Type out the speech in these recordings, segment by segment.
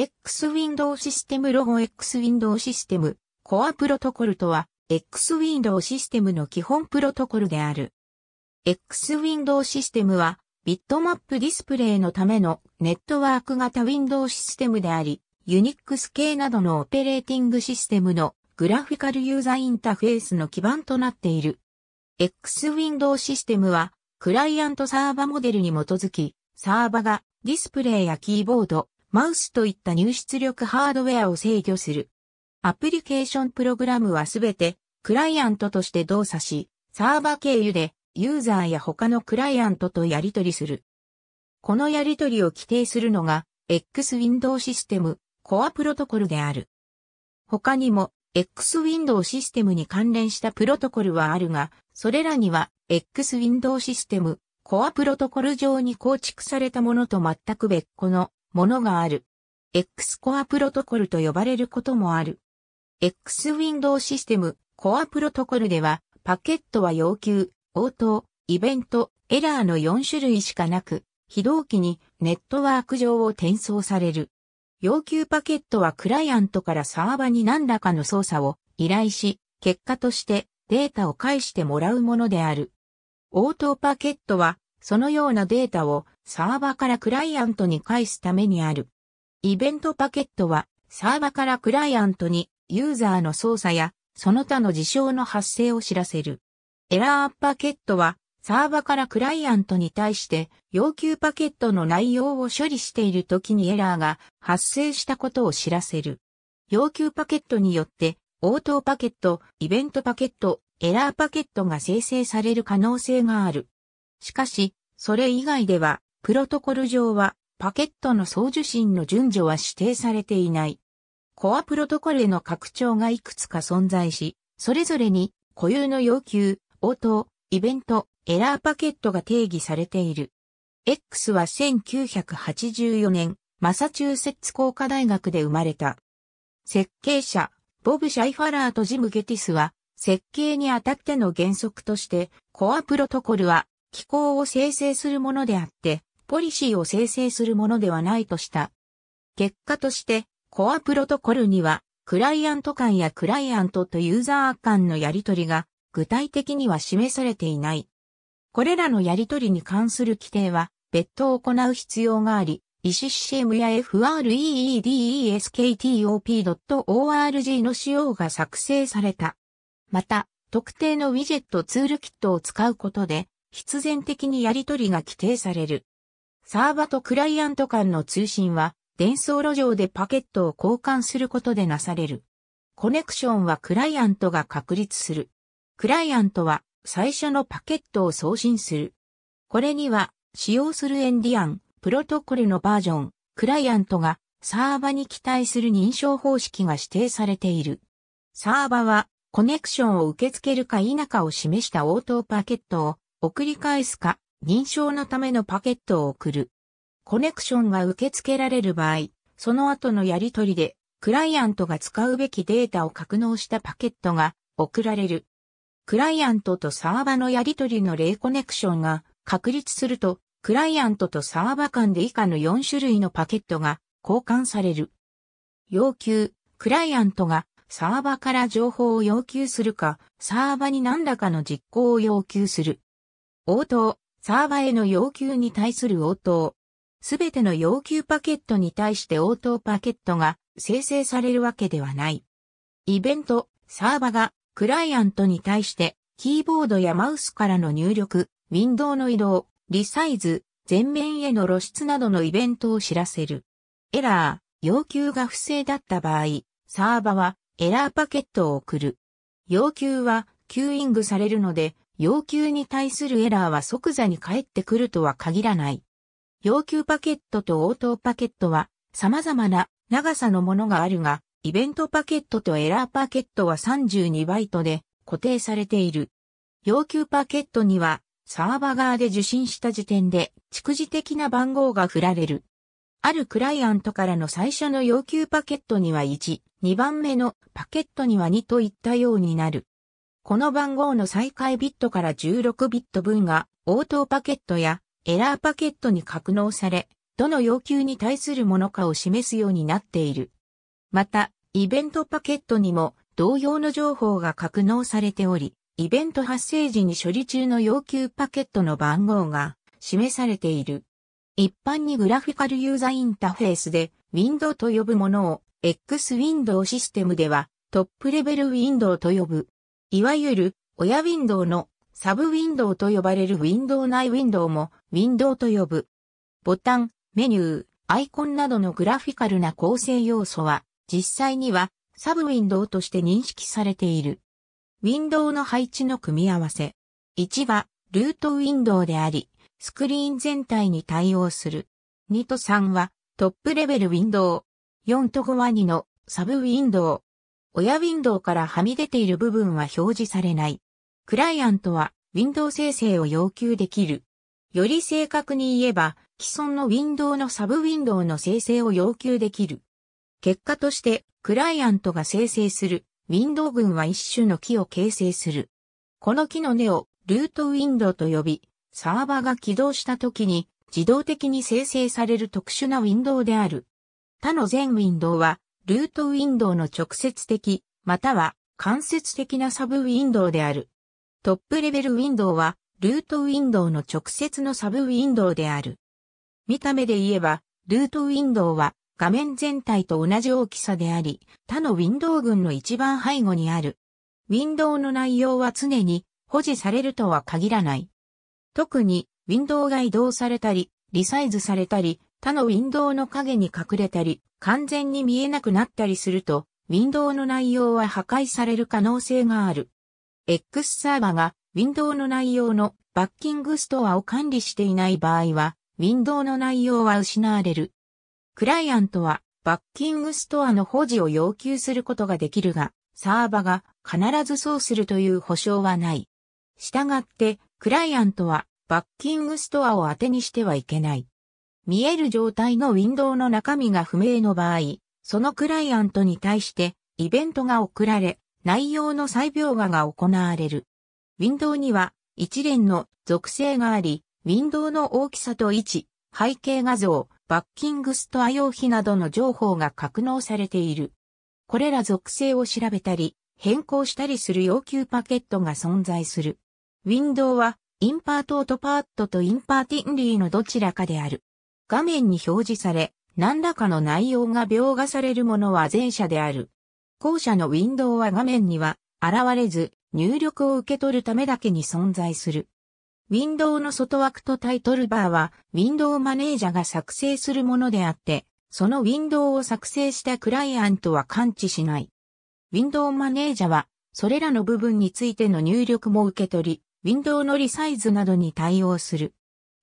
X ウィンドウシステムロゴ X ウィンドウシステム、コアプロトコルとは、X ウィンドウシステムの基本プロトコルである。X ウィンドウシステムは、ビットマップディスプレイのためのネットワーク型ウィンドウシステムであり、ユニックス系などのオペレーティングシステムのグラフィカルユーザーインターフェースの基盤となっている。X ウィンドウシステムは、クライアントサーバモデルに基づき、サーバがディスプレイやキーボード、マウスといった入出力ハードウェアを制御する。アプリケーションプログラムはすべてクライアントとして動作し、サーバ経由でユーザーや他のクライアントとやり取りする。このやり取りを規定するのが X ウィンドウシステムコアプロトコルである。他にも X ウィンドウシステムに関連したプロトコルはあるが、それらには X ウィンドウシステムコアプロトコル上に構築されたものと全く別個のものがある。X コアプロトコルと呼ばれることもある。X ウィンドウシステムコアプロトコルでは、パケットは要求、応答、イベント、エラーの4種類しかなく、非同期にネットワーク上を転送される。要求パケットはクライアントからサーバに何らかの操作を依頼し、結果としてデータを返してもらうものである。応答パケットはそのようなデータをサーバからクライアントに返すためにある。イベントパケットはサーバからクライアントにユーザーの操作やその他の事象の発生を知らせる。エラーパケットはサーバからクライアントに対して要求パケットの内容を処理している時にエラーが発生したことを知らせる。要求パケットによって応答パケット、イベントパケット、エラーパケットが生成される可能性がある。しかし、それ以外では、プロトコル上は、パケットの送受信の順序は指定されていない。コアプロトコルへの拡張がいくつか存在し、それぞれに固有の要求、応答、イベント、エラーパケットが定義されている。X は1984年、マサチューセッツ工科大学で生まれた。設計者、ボブ・シャイファラーとジム・ゲティスは、設計にあたっての原則として、コアプロトコルは機構を生成するものであって、ポリシーを生成するものではないとした。結果として、コアプロトコルには、クライアント間やクライアントとユーザー間のやり取りが具体的には示されていない。これらのやり取りに関する規定は別途行う必要があり、ECCM や FREEDESKTOP.org の仕様が作成された。また、特定のウィジェットツールキットを使うことで、必然的にやり取りが規定される。サーバとクライアント間の通信は、伝送路上でパケットを交換することでなされる。コネクションはクライアントが確立する。クライアントは最初のパケットを送信する。これには使用するエンディアン、プロトコルのバージョン、クライアントがサーバに期待する認証方式が指定されている。サーバはコネクションを受け付けるか否かを示した応答パケットを送り返すか、認証のためのパケットを送る。コネクションが受け付けられる場合、その後のやり取りで、クライアントが使うべきデータを格納したパケットが送られる。クライアントとサーバのやり取りの例コネクションが確立すると、クライアントとサーバ間で以下の4種類のパケットが交換される。要求、クライアントがサーバから情報を要求するか、サーバに何らかの実行を要求する。応答、サーバへの要求に対する応答。すべての要求パケットに対して応答パケットが生成されるわけではない。イベント、サーバがクライアントに対してキーボードやマウスからの入力、ウィンドウの移動、リサイズ、全面への露出などのイベントを知らせる。エラー、要求が不正だった場合、サーバはエラーパケットを送る。要求はキューイングされるので、要求に対するエラーは即座に返ってくるとは限らない。要求パケットと応答パケットは様々な長さのものがあるが、イベントパケットとエラーパケットは32バイトで固定されている。要求パケットにはサーバー側で受信した時点で蓄次的な番号が振られる。あるクライアントからの最初の要求パケットには1、2番目のパケットには2といったようになる。この番号の再開ビットから16ビット分が応答パケットやエラーパケットに格納され、どの要求に対するものかを示すようになっている。また、イベントパケットにも同様の情報が格納されており、イベント発生時に処理中の要求パケットの番号が示されている。一般にグラフィカルユーザーインターフェースで Window と呼ぶものを X ウィンドウシステムではトップレベルウィンドウと呼ぶ。いわゆる親ウィンドウのサブウィンドウと呼ばれるウィンドウ内ウィンドウもウィンドウと呼ぶ。ボタン、メニュー、アイコンなどのグラフィカルな構成要素は実際にはサブウィンドウとして認識されている。ウィンドウの配置の組み合わせ。1はルートウィンドウであり、スクリーン全体に対応する。2と3はトップレベルウィンドウ。4と5は2のサブウィンドウ。親ウィンドウからはみ出ている部分は表示されない。クライアントはウィンドウ生成を要求できる。より正確に言えば、既存のウィンドウのサブウィンドウの生成を要求できる。結果として、クライアントが生成するウィンドウ群は一種の木を形成する。この木の根をルートウィンドウと呼び、サーバーが起動した時に自動的に生成される特殊なウィンドウである。他の全ウィンドウはルートウィンドウの直接的、または間接的なサブウィンドウである。トップレベルウィンドウは、ルートウィンドウの直接のサブウィンドウである。見た目で言えば、ルートウィンドウは画面全体と同じ大きさであり、他のウィンドウ群の一番背後にある。ウィンドウの内容は常に保持されるとは限らない。特に、ウィンドウが移動されたり、リサイズされたり、他のウィンドウの影に隠れたり、完全に見えなくなったりすると、ウィンドウの内容は破壊される可能性がある。X サーバがウィンドウの内容のバッキングストアを管理していない場合は、ウィンドウの内容は失われる。クライアントはバッキングストアの保持を要求することができるが、サーバが必ずそうするという保証はない。したがって、クライアントはバッキングストアを当てにしてはいけない。見える状態のウィンドウの中身が不明の場合、そのクライアントに対してイベントが送られ、内容の再描画が行われる。ウィンドウには一連の属性があり、ウィンドウの大きさと位置、背景画像、バッキングストア用費などの情報が格納されている。これら属性を調べたり、変更したりする要求パケットが存在する。ウィンドウは、インパートオートパートとインパーティンリーのどちらかである。画面に表示され、何らかの内容が描画されるものは前者である。後者のウィンドウは画面には現れず、入力を受け取るためだけに存在する。ウィンドウの外枠とタイトルバーは、ウィンドウマネージャが作成するものであって、そのウィンドウを作成したクライアントは感知しない。ウィンドウマネージャは、それらの部分についての入力も受け取り、ウィンドウのリサイズなどに対応する。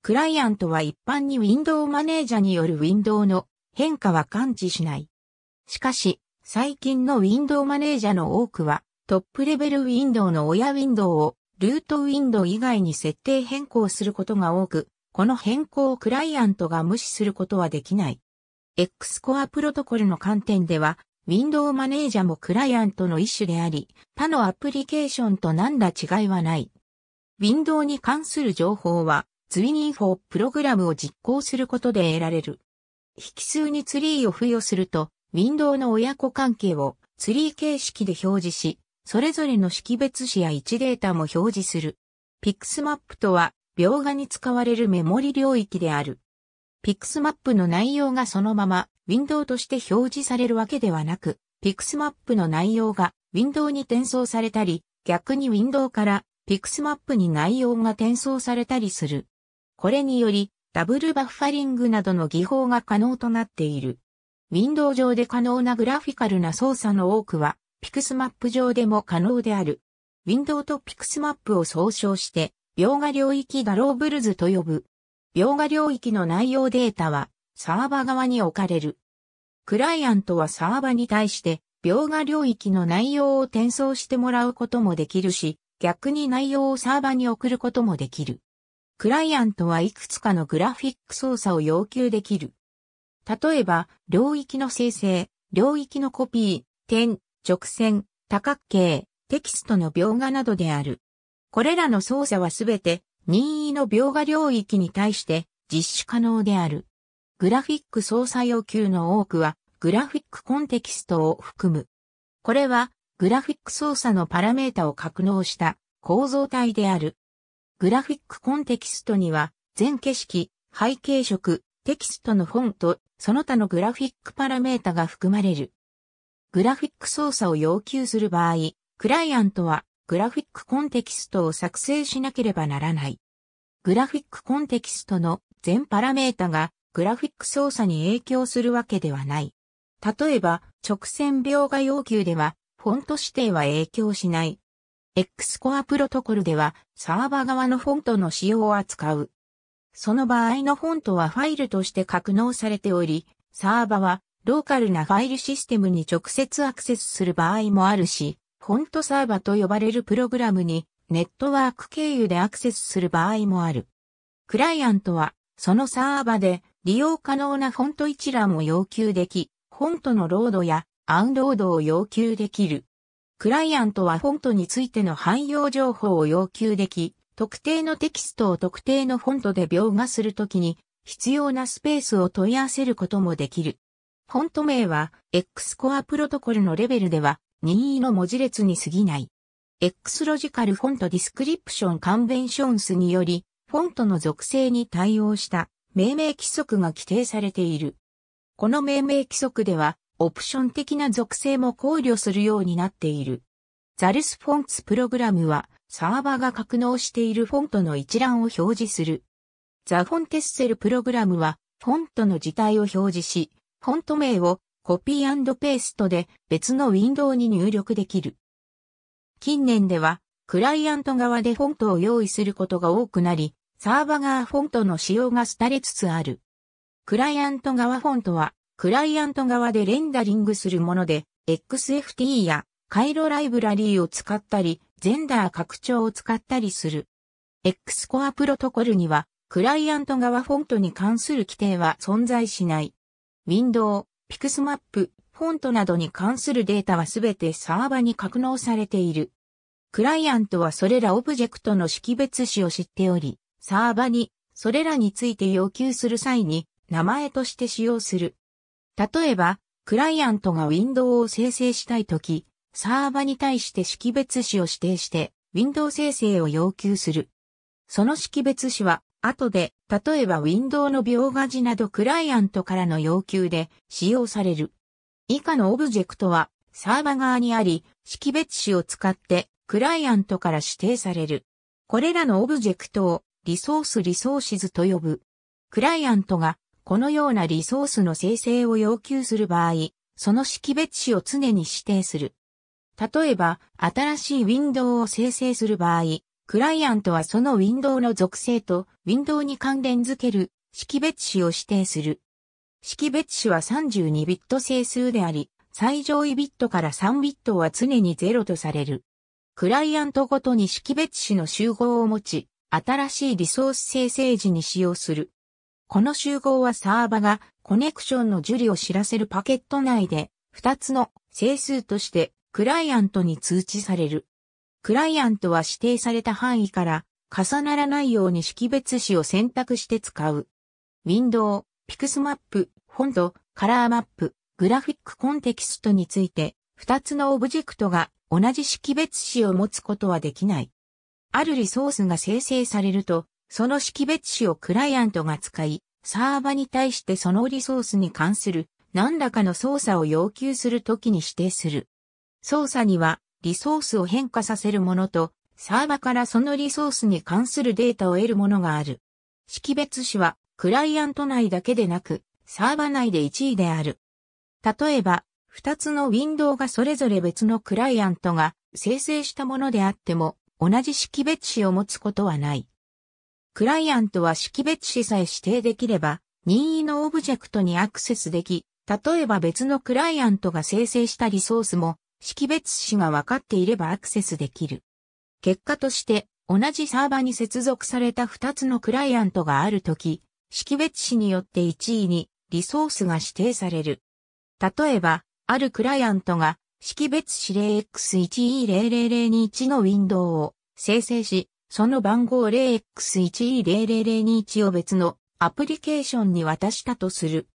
クライアントは一般にウィンドウマネージャによるウィンドウの変化は感知しない。しかし、最近のウィンドウマネージャの多くは、トップレベルウィンドウの親ウィンドウをルートウィンドウ以外に設定変更することが多く、この変更をクライアントが無視することはできない。X コアプロトコルの観点では、ウィンドウマネージャもクライアントの一種であり、他のアプリケーションと何ら違いはない。ウィンドウに関する情報は、ツイニーフォープログラムを実行することで得られる。引数にツリーを付与すると、ウィンドウの親子関係をツリー形式で表示し、それぞれの識別子や位置データも表示する。ピックスマップとは、描画に使われるメモリ領域である。ピックスマップの内容がそのまま、ウィンドウとして表示されるわけではなく、ピックスマップの内容がウィンドウに転送されたり、逆にウィンドウからピックスマップに内容が転送されたりする。これにより、ダブルバッファリングなどの技法が可能となっている。ウィンドウ上で可能なグラフィカルな操作の多くは、ピクスマップ上でも可能である。ウィンドウとピクスマップを総称して、描画領域ダローブルズと呼ぶ。描画領域の内容データは、サーバ側に置かれる。クライアントはサーバに対して、描画領域の内容を転送してもらうこともできるし、逆に内容をサーバに送ることもできる。クライアントはいくつかのグラフィック操作を要求できる。例えば、領域の生成、領域のコピー、点、直線、多角形、テキストの描画などである。これらの操作はすべて任意の描画領域に対して実施可能である。グラフィック操作要求の多くはグラフィックコンテキストを含む。これはグラフィック操作のパラメータを格納した構造体である。グラフィックコンテキストには、全景色、背景色、テキストのフォント、その他のグラフィックパラメータが含まれる。グラフィック操作を要求する場合、クライアントはグラフィックコンテキストを作成しなければならない。グラフィックコンテキストの全パラメータがグラフィック操作に影響するわけではない。例えば、直線描画要求では、フォント指定は影響しない。X コアプロトコルではサーバ側のフォントの使用を扱う。その場合のフォントはファイルとして格納されており、サーバはローカルなファイルシステムに直接アクセスする場合もあるし、フォントサーバと呼ばれるプログラムにネットワーク経由でアクセスする場合もある。クライアントはそのサーバで利用可能なフォント一覧を要求でき、フォントのロードやアンロードを要求できる。クライアントはフォントについての汎用情報を要求でき、特定のテキストを特定のフォントで描画するときに必要なスペースを問い合わせることもできる。フォント名は X コアプロトコルのレベルでは任意の文字列に過ぎない。X ロジカルフォントディスクリプションカンベンションスにより、フォントの属性に対応した命名規則が規定されている。この命名規則では、オプション的な属性も考慮するようになっている。ザルスフォンツプログラムは、サーバが格納しているフォントの一覧を表示する。ザフォンテッセルプログラムは、フォントの字体を表示し、フォント名をコピーペーストで別のウィンドウに入力できる。近年では、クライアント側でフォントを用意することが多くなり、サーバ側フォントの使用が廃れつつある。クライアント側フォントは、クライアント側でレンダリングするもので、XFT やカイロライブラリーを使ったり、ジェンダー拡張を使ったりする。X コアプロトコルには、クライアント側フォントに関する規定は存在しない。Window、Pixmap、フォントなどに関するデータはすべてサーバに格納されている。クライアントはそれらオブジェクトの識別子を知っており、サーバにそれらについて要求する際に名前として使用する。例えば、クライアントがウィンドウを生成したいとき、サーバに対して識別子を指定して、ウィンドウ生成を要求する。その識別子は、後で、例えばウィンドウの描画時などクライアントからの要求で使用される。以下のオブジェクトは、サーバ側にあり、識別子を使って、クライアントから指定される。これらのオブジェクトを、リソースリソーシズと呼ぶ。クライアントがこのようなリソースの生成を要求する場合、その識別子を常に指定する。例えば、新しいウィンドウを生成する場合、クライアントはそのウィンドウの属性とウィンドウに関連づける識別子を指定する。識別子は32ビット整数であり、最上位ビットから3ビットは常に0とされる。クライアントごとに識別子の集合を持ち、新しいリソース生成時に使用する。この集合はサーバがコネクションの受理を知らせるパケット内で2つの整数としてクライアントに通知される。クライアントは指定された範囲から重ならないように識別子を選択して使う。ウィンドウ、ピクスマップ、フォント、カラーマップ、グラフィックコンテキストについて2つのオブジェクトが同じ識別子を持つことはできない。あるリソースが生成されると、その識別子をクライアントが使い、サーバに対してそのリソースに関する何らかの操作を要求するときに指定する。操作にはリソースを変化させるものと、サーバからそのリソースに関するデータを得るものがある。識別子はクライアント内だけでなく、サーバ内で1位である。例えば、2つのウィンドウがそれぞれ別のクライアントが生成したものであっても、同じ識別子を持つことはない。クライアントは識別子さえ指定できれば、任意のオブジェクトにアクセスでき、例えば別のクライアントが生成したリソースも、識別子が分かっていればアクセスできる。結果として、同じサーバに接続された2つのクライアントがあるとき、識別子によって1位にリソースが指定される。例えば、あるクライアントが識別子 0x1E00021 のウィンドウを生成し、その番号 0x1E00021 を別のアプリケーションに渡したとする。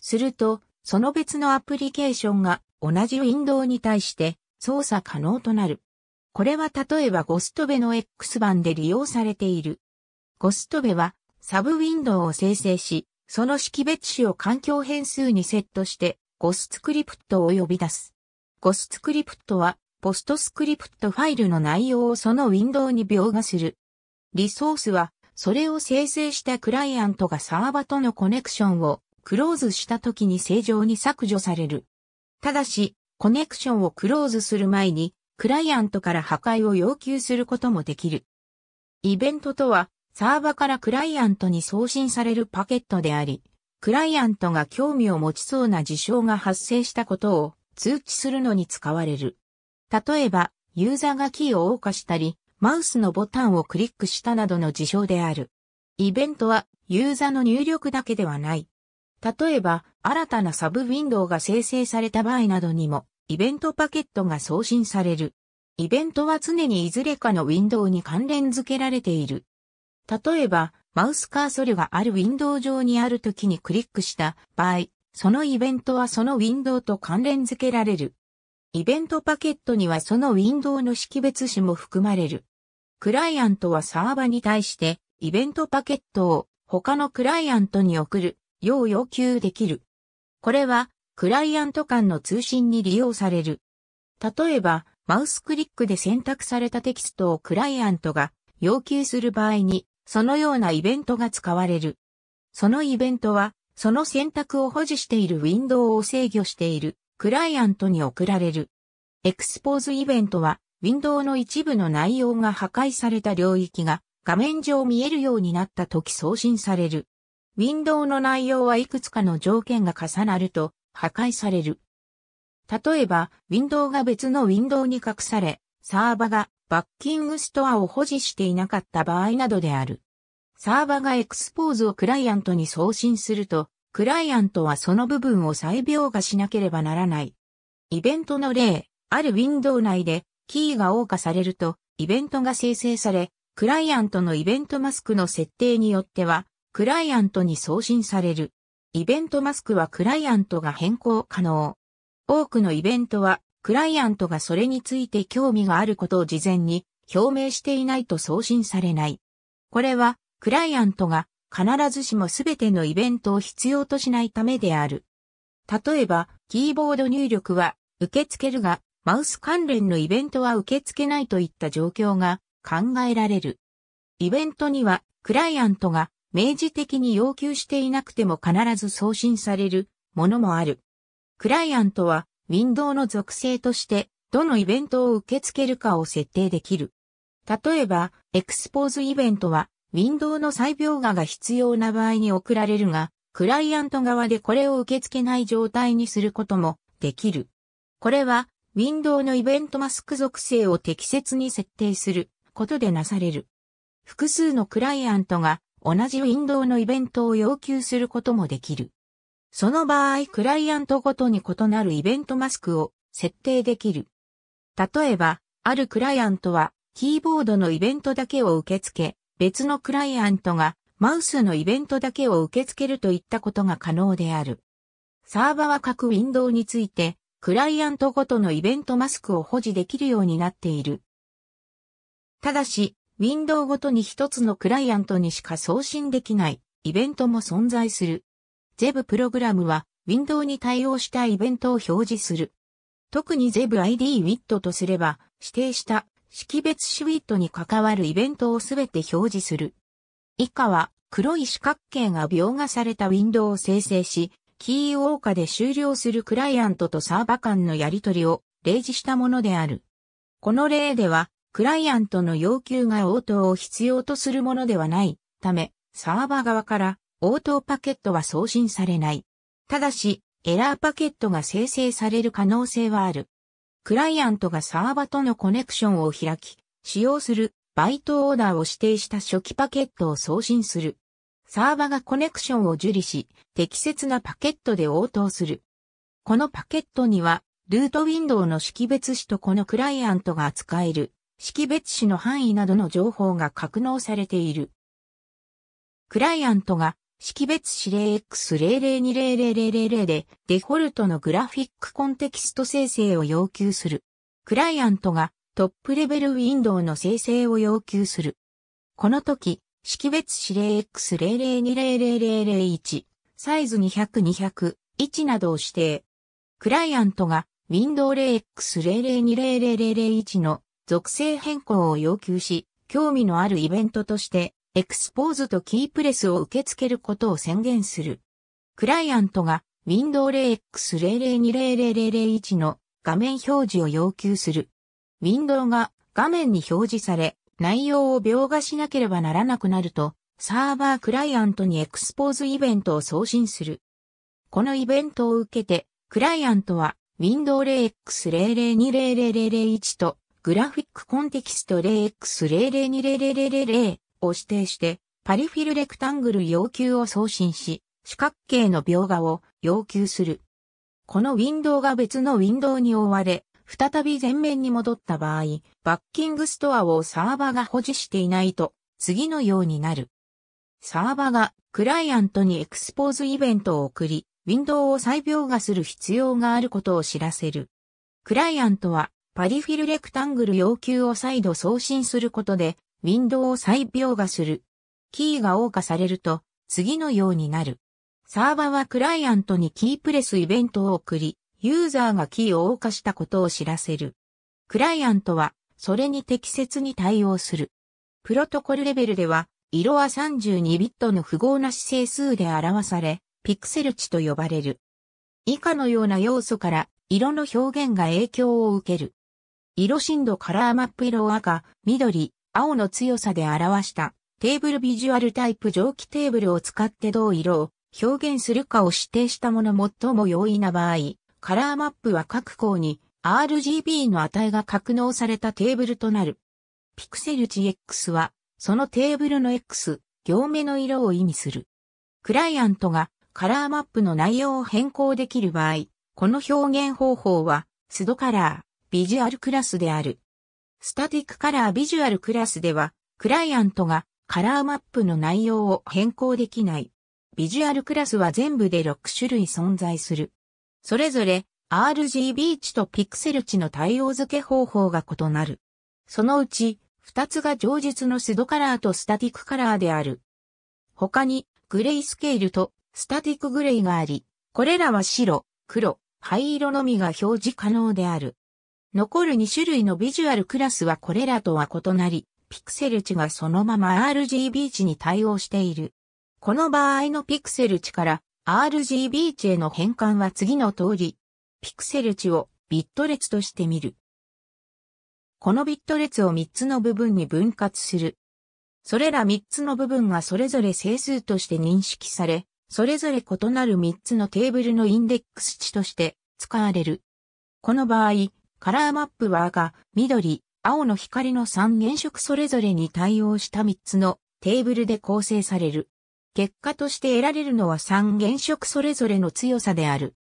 すると、その別のアプリケーションが同じウィンドウに対して操作可能となる。これは例えばゴストベの X 版で利用されている。ゴストベはサブウィンドウを生成し、その識別子を環境変数にセットしてゴスツクリプトを呼び出す。ゴスツクリプトはポストスクリプトファイルの内容をそのウィンドウに描画する。リソースは、それを生成したクライアントがサーバとのコネクションをクローズした時に正常に削除される。ただし、コネクションをクローズする前に、クライアントから破壊を要求することもできる。イベントとは、サーバからクライアントに送信されるパケットであり、クライアントが興味を持ちそうな事象が発生したことを通知するのに使われる。例えば、ユーザーがキーを謳歌したり、マウスのボタンをクリックしたなどの事象である。イベントは、ユーザーの入力だけではない。例えば、新たなサブウィンドウが生成された場合などにも、イベントパケットが送信される。イベントは常にいずれかのウィンドウに関連付けられている。例えば、マウスカーソルがあるウィンドウ上にある時にクリックした場合、そのイベントはそのウィンドウと関連付けられる。イベントパケットにはそのウィンドウの識別子も含まれる。クライアントはサーバに対してイベントパケットを他のクライアントに送るよう要求できる。これはクライアント間の通信に利用される。例えば、マウスクリックで選択されたテキストをクライアントが要求する場合に、そのようなイベントが使われる。そのイベントは、その選択を保持しているウィンドウを制御しているクライアントに送られる。エクスポーズイベントは、ウィンドウの一部の内容が破壊された領域が画面上見えるようになった時送信される。ウィンドウの内容はいくつかの条件が重なると破壊される。例えば、ウィンドウが別のウィンドウに隠され、サーバがバッキングストアを保持していなかった場合などである。サーバがエクスポーズをクライアントに送信すると、クライアントはその部分を再描画しなければならない。イベントの例、あるウィンドウ内でキーが謳歌されると、イベントが生成され、クライアントのイベントマスクの設定によっては、クライアントに送信される。イベントマスクはクライアントが変更可能。多くのイベントは、クライアントがそれについて興味があることを事前に表明していないと送信されない。これは、クライアントが必ずしもすべてのイベントを必要としないためである。例えば、キーボード入力は受け付けるが、マウス関連のイベントは受け付けないといった状況が考えられる。イベントには、クライアントが明示的に要求していなくても必ず送信されるものもある。クライアントは、ウィンドウの属性として、どのイベントを受け付けるかを設定できる。例えば、エクスポーズイベントは、ウィンドウの再描画が必要な場合に送られるが、クライアント側でこれを受け付けない状態にすることもできる。これは、ウィンドウのイベントマスク属性を適切に設定することでなされる。複数のクライアントが同じウィンドウのイベントを要求することもできる。その場合、クライアントごとに異なるイベントマスクを設定できる。例えば、あるクライアントは、キーボードのイベントだけを受け付け、別のクライアントがマウスのイベントだけを受け付けるといったことが可能である。サーバは各ウィンドウについて、クライアントごとのイベントマスクを保持できるようになっている。ただし、ウィンドウごとに一つのクライアントにしか送信できないイベントも存在する。ゼブプログラムは、ウィンドウに対応したイベントを表示する。特にゼブ ID ウィットとすれば、指定した識別シュイットに関わるイベントをすべて表示する。以下は黒い四角形が描画されたウィンドウを生成し、キーウォーカで終了するクライアントとサーバ間のやり取りを例示したものである。この例では、クライアントの要求が応答を必要とするものではないため、サーバ側から応答パケットは送信されない。ただし、エラーパケットが生成される可能性はある。クライアントがサーバとのコネクションを開き、使用するバイトオーダーを指定した初期パケットを送信する。サーバがコネクションを受理し、適切なパケットで応答する。このパケットには、ルートウィンドウの識別子とこのクライアントが扱える識別子の範囲などの情報が格納されている。クライアントが識別指令 X0020000 でデフォルトのグラフィックコンテキスト生成を要求する。クライアントがトップレベルウィンドウの生成を要求する。この時、識別指令 x 0 0 2 0 0 0 0 1サイズ200、201などを指定。クライアントがウィンドウ 0x0020001 の属性変更を要求し、興味のあるイベントとしてエクスポーズとキープレスを受け付けることを宣言する。クライアントが Windows0x0020001 の画面表示を要求する。w i n d o w が画面に表示され、内容を描画しなければならなくなると、サーバークライアントにエクスポーズイベントを送信する。このイベントを受けて、クライアントは Windows0x0020001 とグラフィックコンテキスト 0x0020000 を指定して、パリフィルレクタングル要求を送信し、四角形の描画を要求する。このウィンドウが別のウィンドウに覆われ、再び前面に戻った場合、バッキングストアをサーバが保持していないと、次のようになる。サーバがクライアントにエクスポーズイベントを送り、ウィンドウを再描画する必要があることを知らせる。クライアントはパリフィルレクタングル要求を再度送信することでウィンドウを再描画する。キーが謳歌されると、次のようになる。サーバはクライアントにキープレスイベントを送り、ユーザーがキーを謳歌したことを知らせる。クライアントは、それに適切に対応する。プロトコルレベルでは、色は32ビットの符号なし整数で表され、ピクセル値と呼ばれる。以下のような要素から、色の表現が影響を受ける。色深度カラーマップ色赤、緑、青の強さで表したテーブルビジュアルタイプ蒸気テーブルを使ってどう色を表現するかを指定したもの最も容易な場合、カラーマップは各項に RGB の値が格納されたテーブルとなる。ピクセル g X は、そのテーブルの X、行目の色を意味する。クライアントがカラーマップの内容を変更できる場合、この表現方法は、スドカラー、ビジュアルクラスである。スタティックカラービジュアルクラスでは、クライアントがカラーマップの内容を変更できない。ビジュアルクラスは全部で6種類存在する。それぞれ RGB 値とピクセル値の対応付け方法が異なる。そのうち、2つが上述のスドカラーとスタティックカラーである。他に、グレイスケールとスタティックグレイがあり、これらは白、黒、灰色のみが表示可能である。残る2種類のビジュアルクラスはこれらとは異なり、ピクセル値がそのまま RGB 値に対応している。この場合のピクセル値から RGB 値への変換は次の通り、ピクセル値をビット列として見る。このビット列を3つの部分に分割する。それら3つの部分がそれぞれ整数として認識され、それぞれ異なる3つのテーブルのインデックス値として使われる。この場合、カラーマップは赤、緑、青の光の3原色それぞれに対応した3つのテーブルで構成される。結果として得られるのは3原色それぞれの強さである。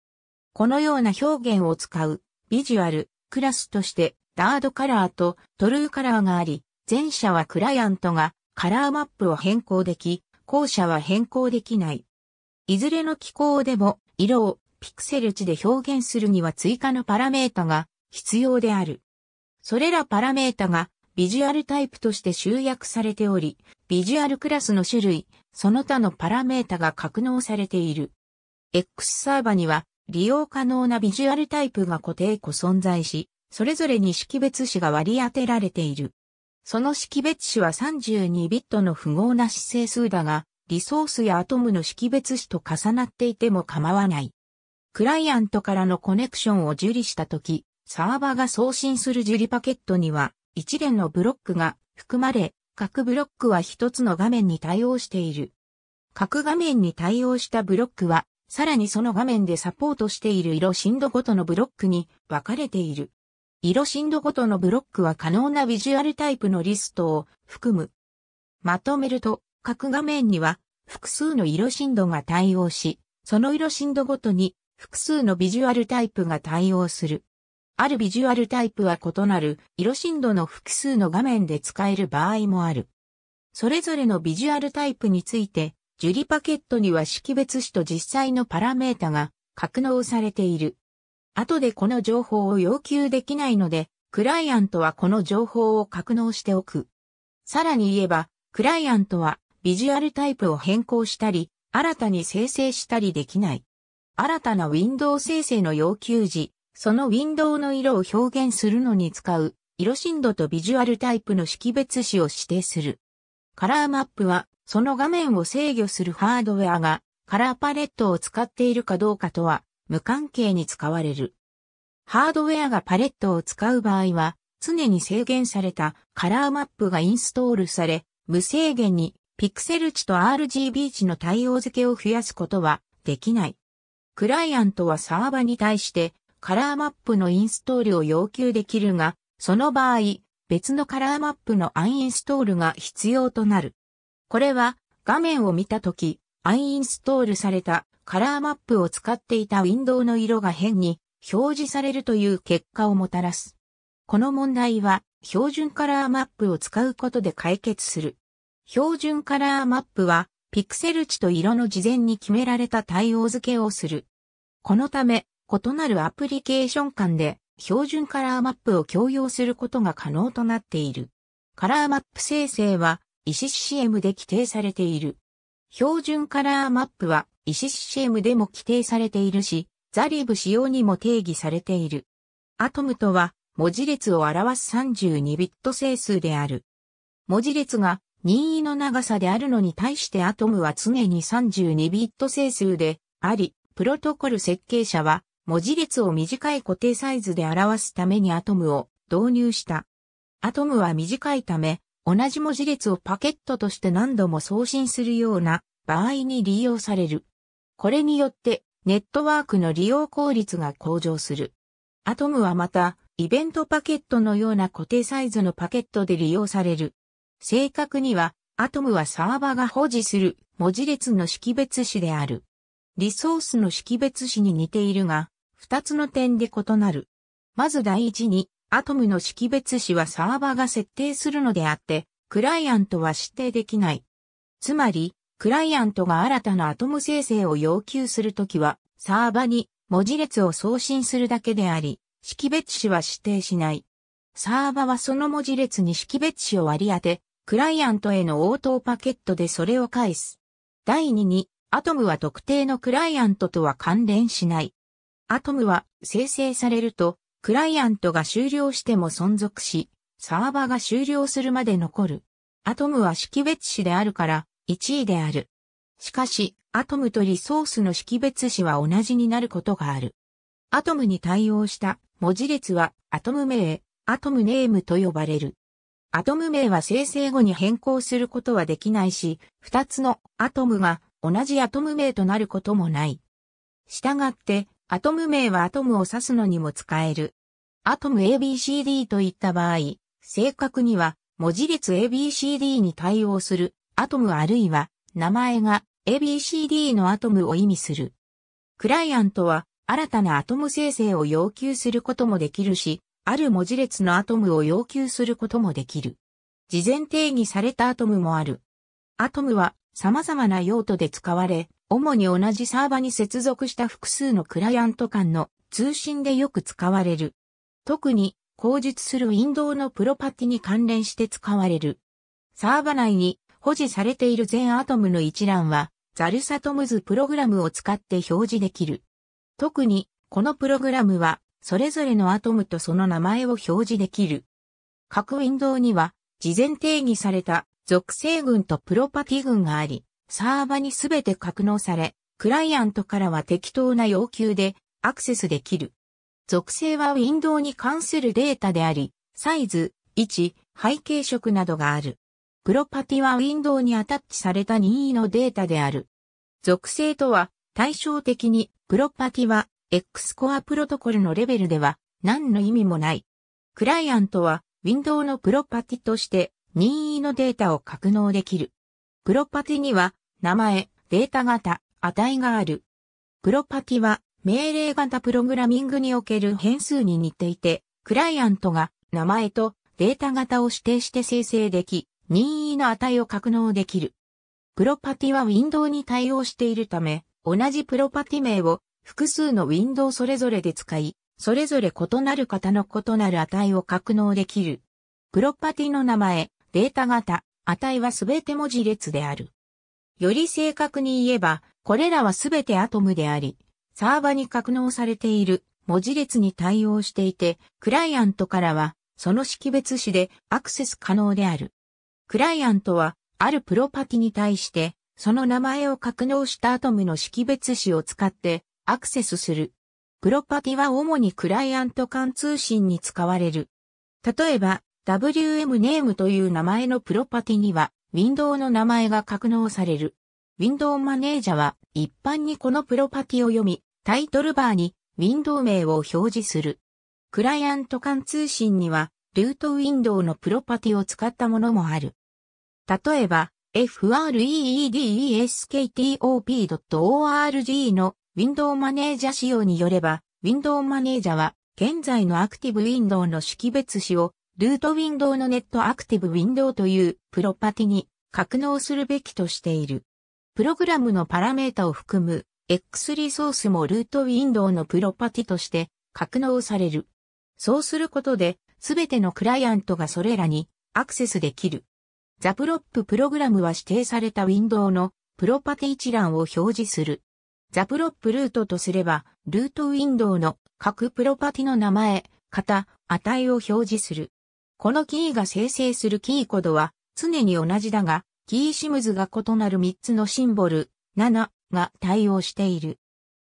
このような表現を使うビジュアルクラスとしてダードカラーとトルーカラーがあり、前者はクライアントがカラーマップを変更でき、後者は変更できない。いずれの機構でも色をピクセル値で表現するには追加のパラメータが必要である。それらパラメータがビジュアルタイプとして集約されており、ビジュアルクラスの種類、その他のパラメータが格納されている。X サーバには利用可能なビジュアルタイプが固定個存在し、それぞれに識別子が割り当てられている。その識別子は32ビットの符号な指数数だが、リソースやアトムの識別子と重なっていても構わない。クライアントからのコネクションを受理したとき、サーバが送信する受理パケットには一連のブロックが含まれ、各ブロックは一つの画面に対応している。各画面に対応したブロックは、さらにその画面でサポートしている色振度ごとのブロックに分かれている。色振度ごとのブロックは可能なビジュアルタイプのリストを含む。まとめると、各画面には複数の色振度が対応し、その色振度ごとに複数のビジュアルタイプが対応する。あるビジュアルタイプは異なる色振度の複数の画面で使える場合もある。それぞれのビジュアルタイプについて、ジュリパケットには識別子と実際のパラメータが格納されている。後でこの情報を要求できないので、クライアントはこの情報を格納しておく。さらに言えば、クライアントはビジュアルタイプを変更したり、新たに生成したりできない。新たなウィンドウ生成の要求時、そのウィンドウの色を表現するのに使う、色振度とビジュアルタイプの識別子を指定する。カラーマップは、その画面を制御するハードウェアが、カラーパレットを使っているかどうかとは、無関係に使われる。ハードウェアがパレットを使う場合は、常に制限されたカラーマップがインストールされ、無制限にピクセル値と RGB 値の対応付けを増やすことはできない。クライアントはサーバに対してカラーマップのインストールを要求できるが、その場合、別のカラーマップのアンインストールが必要となる。これは画面を見たとき、アンインストールされたカラーマップを使っていたウィンドウの色が変に表示されるという結果をもたらす。この問題は標準カラーマップを使うことで解決する。標準カラーマップはピクセル値と色の事前に決められた対応付けをする。このため異なるアプリケーション間で標準カラーマップを共用することが可能となっている。カラーマップ生成はシ c c m で規定されている。標準カラーマップはシ c c m でも規定されているし、ザリブ仕様にも定義されている。アトムとは文字列を表す32ビット整数である。文字列が任意の長さであるのに対してアトムは常に32ビット整数であり、プロトコル設計者は文字列を短い固定サイズで表すためにアトムを導入した。アトムは短いため、同じ文字列をパケットとして何度も送信するような場合に利用される。これによってネットワークの利用効率が向上する。アトムはまた、イベントパケットのような固定サイズのパケットで利用される。正確には、アトムはサーバーが保持する文字列の識別子である。リソースの識別子に似ているが、二つの点で異なる。まず第一に、アトムの識別子はサーバーが設定するのであって、クライアントは指定できない。つまり、クライアントが新たなアトム生成を要求するときは、サーバに文字列を送信するだけであり、識別子は指定しない。サーバはその文字列に識別子を割り当て、クライアントへの応答パケットでそれを返す。第2に、アトムは特定のクライアントとは関連しない。アトムは生成されると、クライアントが終了しても存続し、サーバが終了するまで残る。アトムは識別子であるから、1位である。しかし、アトムとリソースの識別子は同じになることがある。アトムに対応した文字列は、アトム名、アトムネームと呼ばれる。アトム名は生成後に変更することはできないし、二つのアトムが同じアトム名となることもない。したがって、アトム名はアトムを指すのにも使える。アトム ABCD といった場合、正確には文字列 ABCD に対応するアトムあるいは名前が ABCD のアトムを意味する。クライアントは新たなアトム生成を要求することもできるし、ある文字列のアトムを要求することもできる。事前定義されたアトムもある。アトムは様々な用途で使われ、主に同じサーバに接続した複数のクライアント間の通信でよく使われる。特に、口述するウィンドウのプロパティに関連して使われる。サーバ内に保持されている全アトムの一覧は、ザルサトムズプログラムを使って表示できる。特に、このプログラムは、それぞれのアトムとその名前を表示できる。各ウィンドウには、事前定義された属性群とプロパティ群があり、サーバにすべて格納され、クライアントからは適当な要求でアクセスできる。属性はウィンドウに関するデータであり、サイズ、位置、背景色などがある。プロパティはウィンドウにアタッチされた任意のデータである。属性とは対照的にプロパティは X コアプロトコルのレベルでは何の意味もない。クライアントはウィンドウのプロパティとして任意のデータを格納できる。プロパティには、名前、データ型、値がある。プロパティは、命令型プログラミングにおける変数に似ていて、クライアントが名前とデータ型を指定して生成でき、任意の値を格納できる。プロパティはウィンドウに対応しているため、同じプロパティ名を複数のウィンドウそれぞれで使い、それぞれ異なる型の異なる値を格納できる。プロパティの名前、データ型、値はすべて文字列である。より正確に言えば、これらはすべてアトムであり、サーバに格納されている文字列に対応していて、クライアントからは、その識別子でアクセス可能である。クライアントは、あるプロパティに対して、その名前を格納したアトムの識別子を使ってアクセスする。プロパティは主にクライアント間通信に使われる。例えば、WM ネームという名前のプロパティには、ウィンドウの名前が格納される。ウィンドウマネージャは一般にこのプロパティを読み、タイトルバーにウィンドウ名を表示する。クライアント間通信には、ルートウィンドウのプロパティを使ったものもある。例えば、freedesktop.org のウィンドウマネージャ仕様によれば、ウィンドウマネージャは現在のアクティブウィンドウの識別詞をルートウィンドウのネットアクティブウィンドウというプロパティに格納するべきとしている。プログラムのパラメータを含む X リソースもルートウィンドウのプロパティとして格納される。そうすることで、すべてのクライアントがそれらにアクセスできる。ザプロッププログラムは指定されたウィンドウのプロパティ一覧を表示する。ザプロップルートとすれば、ルートウィンドウの各プロパティの名前、型、値を表示する。このキーが生成するキーコードは常に同じだが、キーシムズが異なる3つのシンボル7が対応している。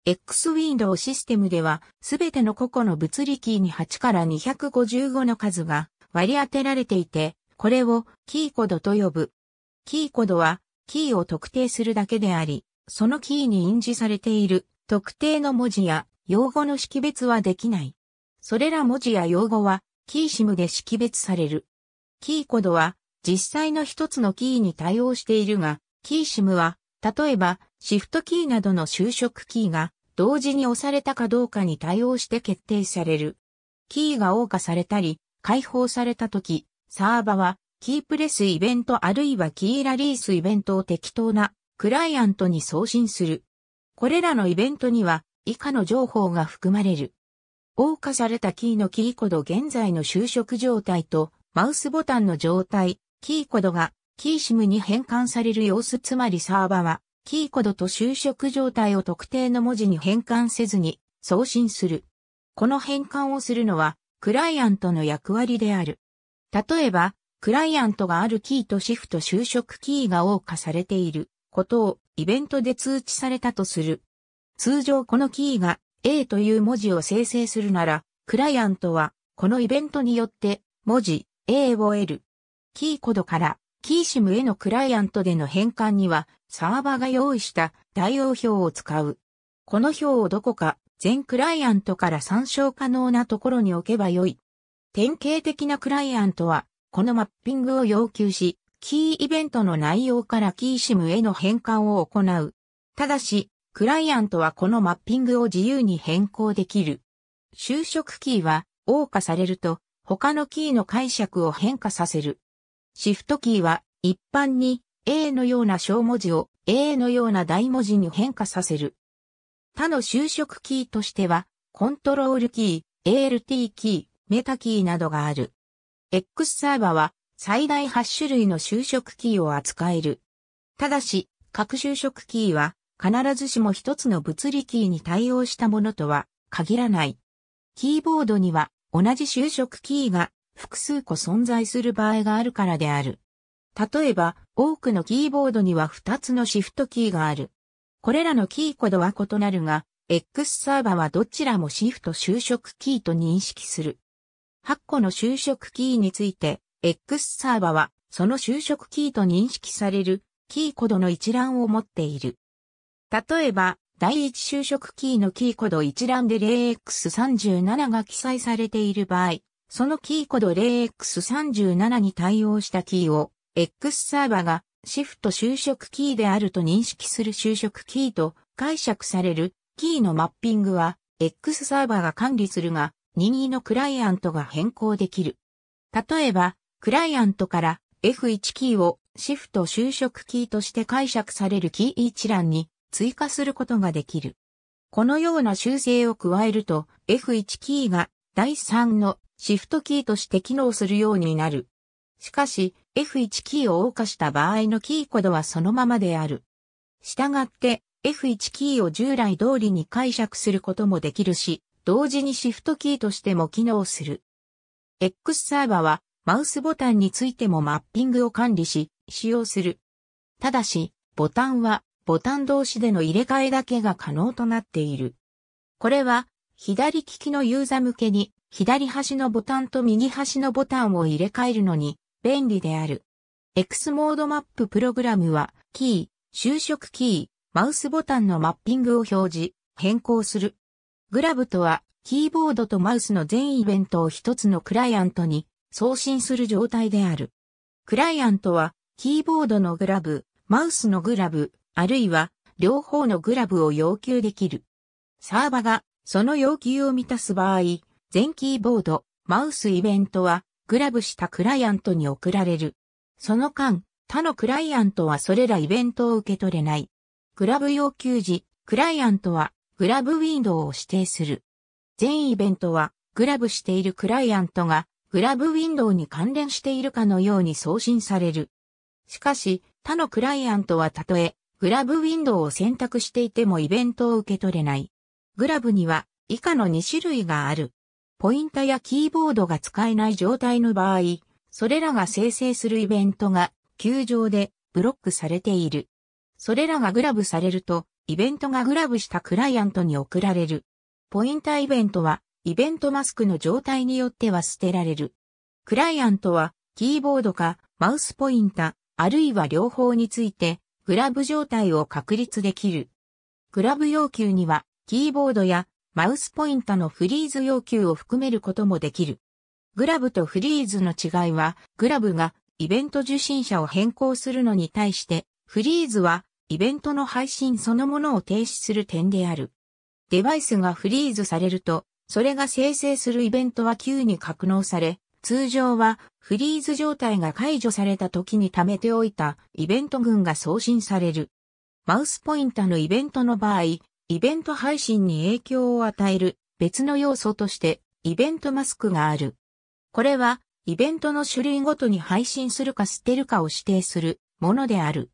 X-Window システムでは、すべての個々の物理キーに8から255の数が割り当てられていて、これをキーコードと呼ぶ。キーコードは、キーを特定するだけであり、そのキーに印字されている特定の文字や用語の識別はできない。それら文字や用語はキーシムで識別される。キーコードは実際の一つのキーに対応しているが、キーシムは、例えば、シフトキーなどの就職キーが同時に押されたかどうかに対応して決定される。キーが謳歌されたり、解放された時、サーバは、キープレスイベントあるいはキーラリースイベントを適当なクライアントに送信する。これらのイベントには以下の情報が含まれる。謳歌されたキーのキーコド現在の就職状態と、マウスボタンの状態、キーコドが、キーシムに変換される様子つまりサーバは、キーコドと就職状態を特定の文字に変換せずに送信する。この変換をするのは、クライアントの役割である。例えば、クライアントがあるキーとシフト就職キーが謳歌されていることをイベントで通知されたとする。通常このキーが A という文字を生成するなら、クライアントは、このイベントによって、文字 A を得る。キーコードからキーシムへのクライアントでの変換には、サーバーが用意した代用表を使う。この表をどこか全クライアントから参照可能なところに置けばよい。典型的なクライアントは、このマッピングを要求し、キーイベントの内容からキーシムへの変換を行う。ただし、クライアントはこのマッピングを自由に変更できる。就職キーは、謳歌されると、他のキーの解釈を変化させる。シフトキーは、一般に A のような小文字を A のような大文字に変化させる。他の就職キーとしては、コントロールキー、ALT キー、メタキーなどがある。X サーバは最大8種類の就職キーを扱える。ただし、各就職キーは必ずしも一つの物理キーに対応したものとは限らない。キーボードには同じ就職キーが複数個存在する場合があるからである。例えば、多くのキーボードには2つのシフトキーがある。これらのキーコードは異なるが、X サーバはどちらもシフト就職キーと認識する。8個の就職キーについて、X サーバはその就職キーと認識されるキーコードの一覧を持っている。例えば、第一就職キーのキーコード一覧で 0x37 が記載されている場合、そのキーコード 0x37 に対応したキーを X サーバーがシフト就職キーであると認識する就職キーと解釈されるキーのマッピングは X サーバーが管理するが任意のクライアントが変更できる。例えば、クライアントから F1 キーをシフト就職キーとして解釈されるキー一覧に追加することができる。このような修正を加えると F1 キーが第3のシフトキーとして機能するようになる。しかし F1 キーを謳歌した場合のキーコードはそのままである。したがって F1 キーを従来通りに解釈することもできるし、同時にシフトキーとしても機能する。X サーバはマウスボタンについてもマッピングを管理し、使用する。ただし、ボタンはボタン同士での入れ替えだけが可能となっている。これは、左利きのユーザ向けに、左端のボタンと右端のボタンを入れ替えるのに、便利である。X モードマッププログラムは、キー、就職キー、マウスボタンのマッピングを表示、変更する。グラブとは、キーボードとマウスの全イベントを一つのクライアントに送信する状態である。クライアントは、キーボードのグラブ、マウスのグラブ、あるいは両方のグラブを要求できる。サーバがその要求を満たす場合、全キーボード、マウスイベントはグラブしたクライアントに送られる。その間、他のクライアントはそれらイベントを受け取れない。グラブ要求時、クライアントはグラブウィンドウを指定する。全イベントはグラブしているクライアントがグラブウィンドウに関連しているかのように送信される。しかし、他のクライアントはたとえグラブウィンドウを選択していてもイベントを受け取れない。グラブには以下の2種類がある。ポインタやキーボードが使えない状態の場合、それらが生成するイベントが球場でブロックされている。それらがグラブされると、イベントがグラブしたクライアントに送られる。ポインタイベントは、イベントマスクの状態によっては捨てられる。クライアントは、キーボードか、マウスポインタ、あるいは両方について、グラブ状態を確立できる。グラブ要求には、キーボードやマウスポインタのフリーズ要求を含めることもできる。グラブとフリーズの違いは、グラブがイベント受信者を変更するのに対して、フリーズはイベントの配信そのものを停止する点である。デバイスがフリーズされると、それが生成するイベントは急に格納され、通常はフリーズ状態が解除された時に貯めておいたイベント群が送信される。マウスポインターのイベントの場合、イベント配信に影響を与える別の要素としてイベントマスクがある。これはイベントの種類ごとに配信するか捨てるかを指定するものである。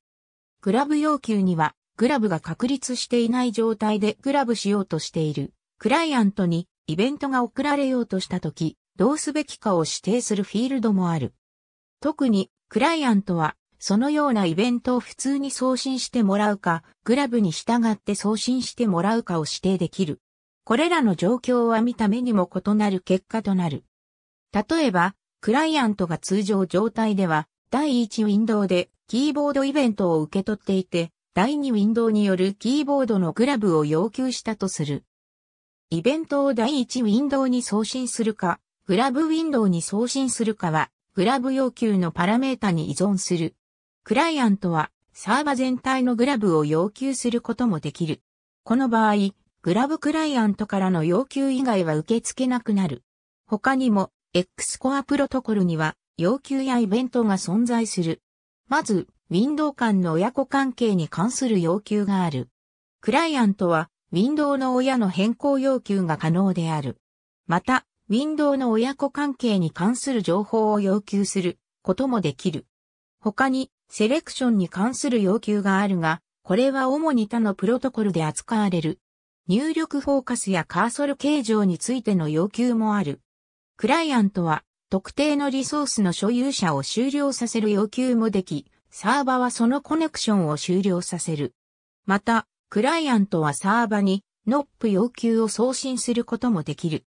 グラブ要求にはグラブが確立していない状態でグラブしようとしているクライアントにイベントが送られようとしたとき、どうすべきかを指定するフィールドもある。特に、クライアントは、そのようなイベントを普通に送信してもらうか、グラブに従って送信してもらうかを指定できる。これらの状況は見た目にも異なる結果となる。例えば、クライアントが通常状態では、第1ウィンドウでキーボードイベントを受け取っていて、第2ウィンドウによるキーボードのグラブを要求したとする。イベントを第1ウィンドウに送信するか、グラブウィンドウに送信するかは、グラブ要求のパラメータに依存する。クライアントは、サーバ全体のグラブを要求することもできる。この場合、グラブクライアントからの要求以外は受け付けなくなる。他にも、X コアプロトコルには、要求やイベントが存在する。まず、ウィンドウ間の親子関係に関する要求がある。クライアントは、ウィンドウの親の変更要求が可能である。また、ウィンドウの親子関係に関する情報を要求することもできる。他に、セレクションに関する要求があるが、これは主に他のプロトコルで扱われる。入力フォーカスやカーソル形状についての要求もある。クライアントは特定のリソースの所有者を終了させる要求もでき、サーバはそのコネクションを終了させる。また、クライアントはサーバにノップ要求を送信することもできる。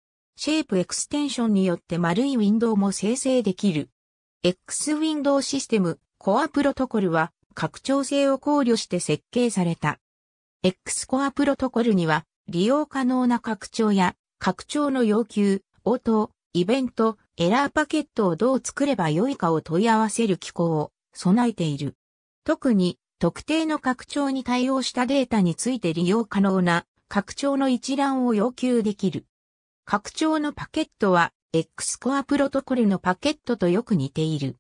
シェイプエクステンションによって丸いウィンドウも生成できる。X ウィンドウシステム、コアプロトコルは、拡張性を考慮して設計された。X コアプロトコルには、利用可能な拡張や、拡張の要求、応答、イベント、エラーパケットをどう作ればよいかを問い合わせる機構を備えている。特に、特定の拡張に対応したデータについて利用可能な拡張の一覧を要求できる。拡張のパケットは X コアプロトコルのパケットとよく似ている。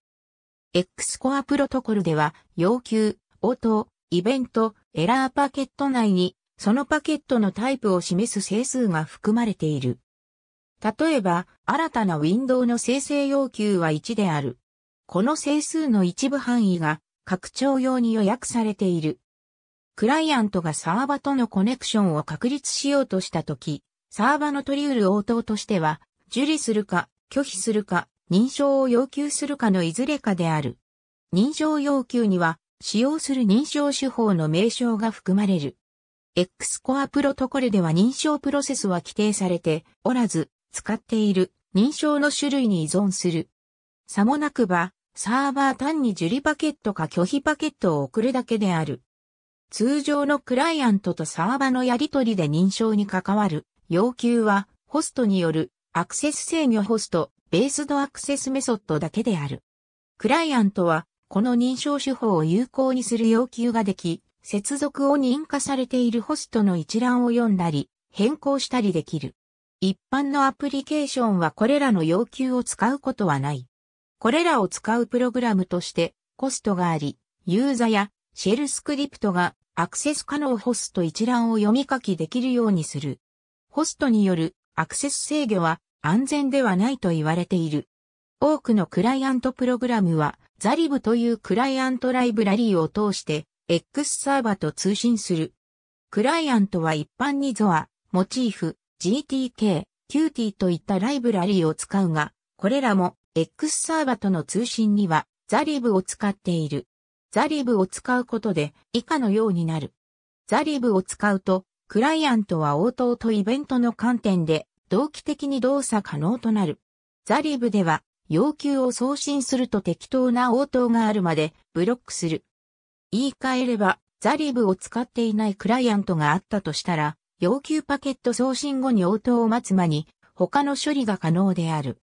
X コアプロトコルでは要求、応答、イベント、エラーパケット内にそのパケットのタイプを示す整数が含まれている。例えば、新たなウィンドウの生成要求は1である。この整数の一部範囲が拡張用に予約されている。クライアントがサーバとのコネクションを確立しようとしたとき、サーバの取り得る応答としては、受理するか、拒否するか、認証を要求するかのいずれかである。認証要求には、使用する認証手法の名称が含まれる。X コアプロトコルでは認証プロセスは規定されておらず、使っている認証の種類に依存する。さもなくば、サーバー単に受理パケットか拒否パケットを送るだけである。通常のクライアントとサーバーのやり取りで認証に関わる要求は、ホストによるアクセス制御ホスト、ベースドアクセスメソッドだけである。クライアントは、この認証手法を有効にする要求ができ、接続を認可されているホストの一覧を読んだり、変更したりできる。一般のアプリケーションはこれらの要求を使うことはない。これらを使うプログラムとしてコストがあり、ユーザやシェルスクリプトがアクセス可能ホスト一覧を読み書きできるようにする。コストによるアクセス制御は安全ではないと言われている。多くのクライアントプログラムは、ザリブというクライアントライブラリーを通して、X サーバと通信する。クライアントは一般に ZOA、モチーフ、GTK、QT といったライブラリーを使うが、これらも X サーバとの通信にはザリブを使っている。ザリブを使うことで以下のようになる。ザリブを使うとクライアントは応答とイベントの観点で同期的に動作可能となる。ザリブでは要求を送信すると適当な応答があるまでブロックする。言い換えれば、ザリブを使っていないクライアントがあったとしたら、要求パケット送信後に応答を待つ間に他の処理が可能である。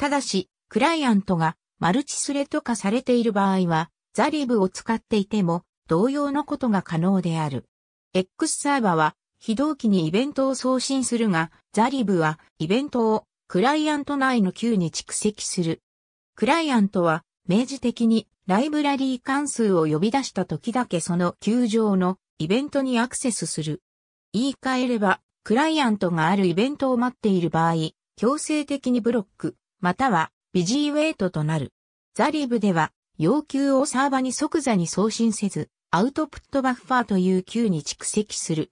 ただし、クライアントがマルチスレッド化されている場合は、ザリブを使っていても同様のことが可能である。X サーバは非同期にイベントを送信するが、ザリブはイベントをクライアント内の Q に蓄積する。クライアントは明示的にライブラリー関数を呼び出した時だけその Q 上のイベントにアクセスする。言い換えれば、クライアントがあるイベントを待っている場合、強制的にブロック、またはビジーウェイトとなる。ザリブでは、要求をサーバに即座に送信せず、アウトプットバッファーという Q に蓄積する。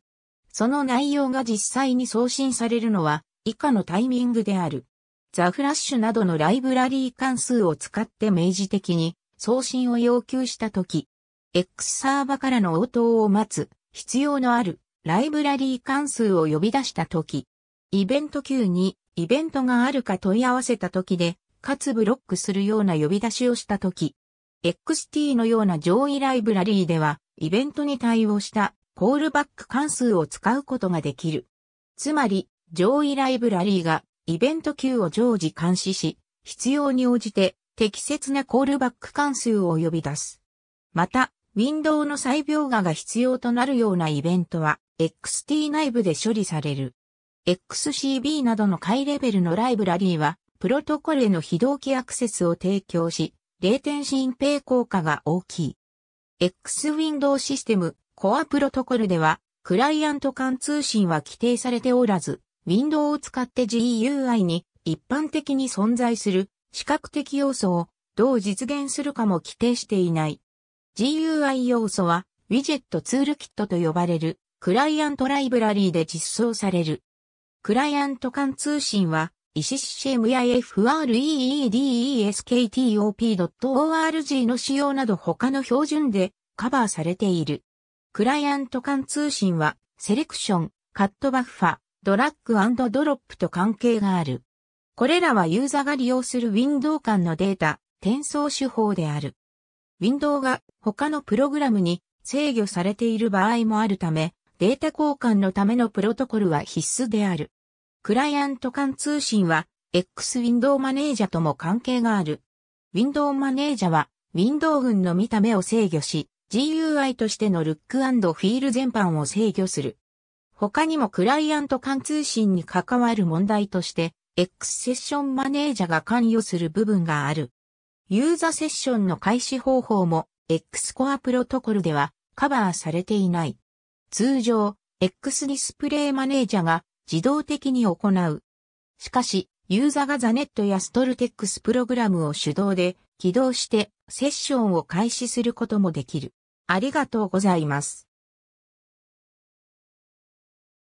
その内容が実際に送信されるのは以下のタイミングである。ザフラッシュなどのライブラリー関数を使って明示的に送信を要求したとき、X サーバからの応答を待つ必要のあるライブラリー関数を呼び出したとき、イベント Q にイベントがあるか問い合わせたときで、かつブロックするような呼び出しをしたとき、XT のような上位ライブラリーでは、イベントに対応したコールバック関数を使うことができる。つまり、上位ライブラリーがイベント級を常時監視し、必要に応じて適切なコールバック関数を呼び出す。また、ウィンドウの再描画が必要となるようなイベントは、XT 内部で処理される。XCB などの下位レベルのライブラリーは、プロトコルへの非同期アクセスを提供し、0点新平効果が大きい。X ウィンドウシステムコアプロトコルでは、クライアント間通信は規定されておらず、ウィンドウを使って GUI に一般的に存在する視覚的要素をどう実現するかも規定していない。GUI 要素は、ウィジェットツールキットと呼ばれるクライアントライブラリーで実装される。クライアント間通信は、ICCM や FREEDESKTOP.org の仕様など他の標準でカバーされている。クライアント間通信は、セレクション、カットバッファ、ドラッグドロップと関係がある。これらはユーザーが利用するウィンドウ間のデータ、転送手法である。ウィンドウが他のプログラムに制御されている場合もあるため、データ交換のためのプロトコルは必須である。クライアント間通信は X ウィンドウマネージャーとも関係がある。ウィンドウマネージャーはウィンドウ群の見た目を制御し、GUI としてのルックフィール全般を制御する。他にもクライアント間通信に関わる問題として、X セッションマネージャーが関与する部分がある。ユーザセッションの開始方法も X コアプロトコルではカバーされていない。通常、X ディスプレイマネージャーが自動的に行う。しかし、ユーザがザネットやストルテックスプログラムを手動で起動してセッションを開始することもできる。ありがとうございます。